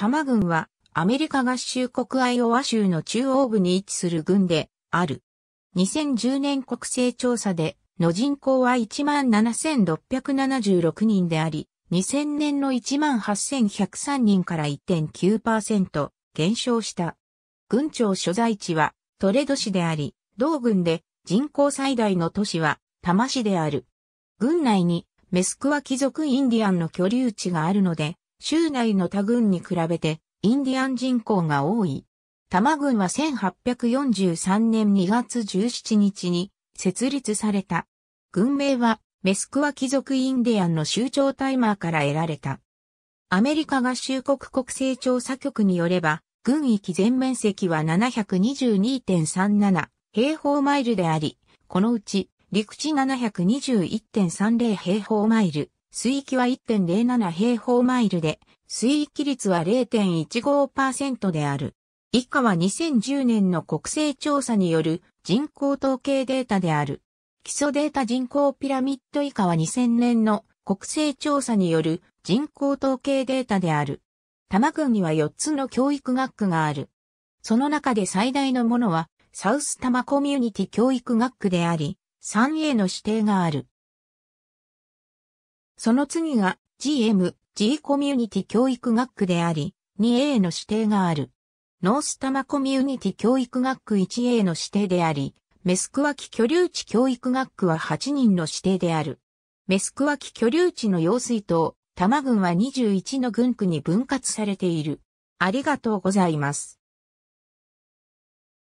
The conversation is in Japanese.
多摩郡はアメリカ合衆国アイオワ州の中央部に位置する郡である。2010年国勢調査での人口は17,676人であり、2000年の18,103人から1.9%減少した。郡庁所在地はトレド市であり、同郡で人口最大の都市は多摩市である。郡内にメスクワ貴族インディアンの居留地があるので、州内の他郡に比べてインディアン人口が多い。多摩郡は1843年2月17日に設立された。軍名はメスクワ貴族インディアンの州長タイマーから得られた。アメリカ合衆国国勢調査局によれば、軍域全面積は722.37平方マイルであり、このうち陸地721.30平方マイル、水域は1.07平方マイルで、水域率は0.15%である。以下は2010年の国勢調査による人口統計データである。基礎データ人口ピラミッド以下は2000年の国勢調査による人口統計データである。多摩郡には4つの教育学区がある。その中で最大のものはサウス多摩コミュニティ教育学区であり、3A の指定がある。その次が GM、G コミュニティ教育学区であり、2A の指定がある。ノースタマコミュニティ教育学区 1A の指定であり、メスクワキ居留地教育学区は8人の指定である。メスクワキ居留地の用水と多摩郡は21の郡区に分割されている。ありがとうございます。